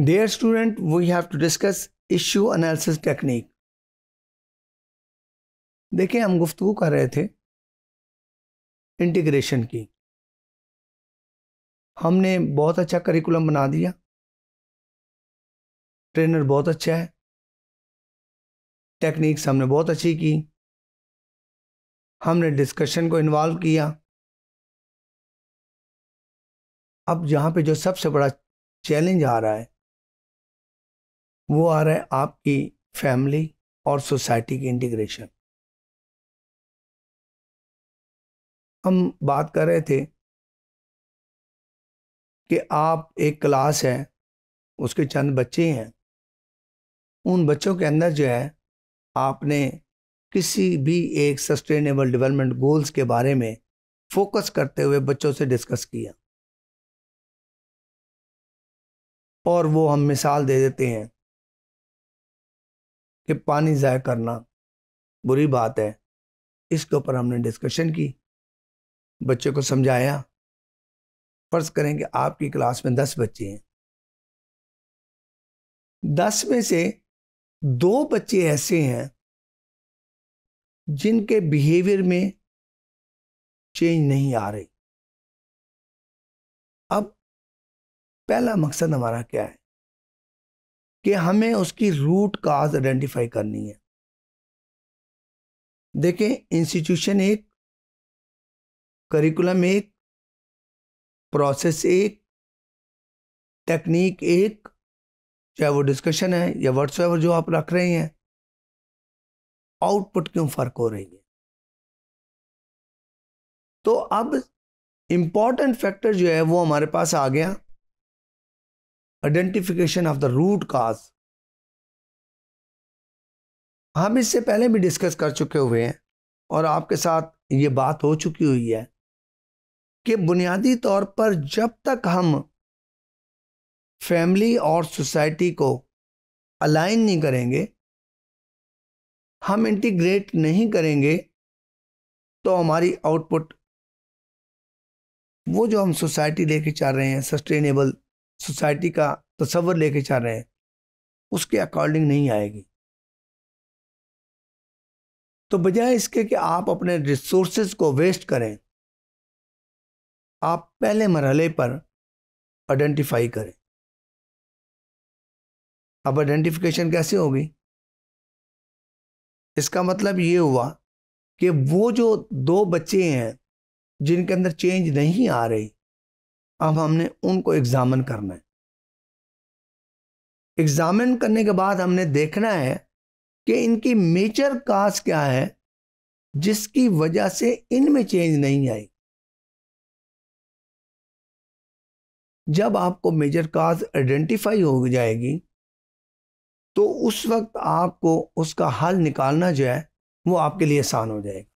Dear student we have to discuss issue analysis technique देखिए हम गुफ्तु कर रहे थे इंटीग्रेशन की हमने बहुत अच्छा करिकुलम बना दिया ट्रेनर बहुत अच्छा है टेक्निक्स हमने बहुत अच्छी की हमने डिस्कशन को इन्वॉल्व किया अब जहाँ पे जो सबसे बड़ा चैलेंज आ रहा है वो आ रहा है आपकी फैमिली और सोसाइटी की इंटीग्रेशन हम बात कर रहे थे कि आप एक क्लास है उसके चंद बच्चे हैं उन बच्चों के अंदर जो है आपने किसी भी एक सस्टेनेबल डेवलपमेंट गोल्स के बारे में फोकस करते हुए बच्चों से डिस्कस किया और वो हम मिसाल दे देते हैं कि पानी ज़ाय करना बुरी बात है इसके ऊपर हमने डिस्कशन की बच्चे को समझाया फ़र्ज़ करें कि आपकी क्लास में दस बच्चे हैं दस में से दो बच्चे ऐसे हैं जिनके बिहेवियर में चेंज नहीं आ रही अब पहला मकसद हमारा क्या है कि हमें उसकी रूट काज आइडेंटिफाई करनी है देखें इंस्टीट्यूशन एक करिकुलम एक प्रोसेस एक टेक्निक एक चाहे वो डिस्कशन है या वर्ड्स जो आप रख रहे हैं आउटपुट क्यों फर्क हो रही है तो अब इम्पॉर्टेंट फैक्टर जो है वो हमारे पास आ गया identification of the root cause हम इससे पहले भी डिस्कस कर चुके हुए हैं और आपके साथ ये बात हो चुकी हुई है कि बुनियादी तौर पर जब तक हम फैमिली और सोसाइटी को अलाइन नहीं करेंगे हम इंटीग्रेट नहीं करेंगे तो हमारी आउटपुट वो जो हम सोसाइटी लेके चल रहे हैं सस्टेनेबल सोसाइटी का तस्वर लेके चल रहे हैं उसके अकॉर्डिंग नहीं आएगी तो बजाय इसके कि आप अपने रिसोर्सेज को वेस्ट करें आप पहले मरहले पर आइडेंटिफाई करें अब आइडेंटिफिकेशन कैसे होगी इसका मतलब ये हुआ कि वो जो दो बच्चे हैं जिनके अंदर चेंज नहीं आ रही अब हमने उनको एग्जामिन करना है एग्जामिन करने के बाद हमने देखना है कि इनकी मेजर काज क्या है जिसकी वजह से इनमें चेंज नहीं आई जब आपको मेजर काज आइडेंटिफाई हो जाएगी तो उस वक्त आपको उसका हल निकालना जो है वो आपके लिए आसान हो जाएगा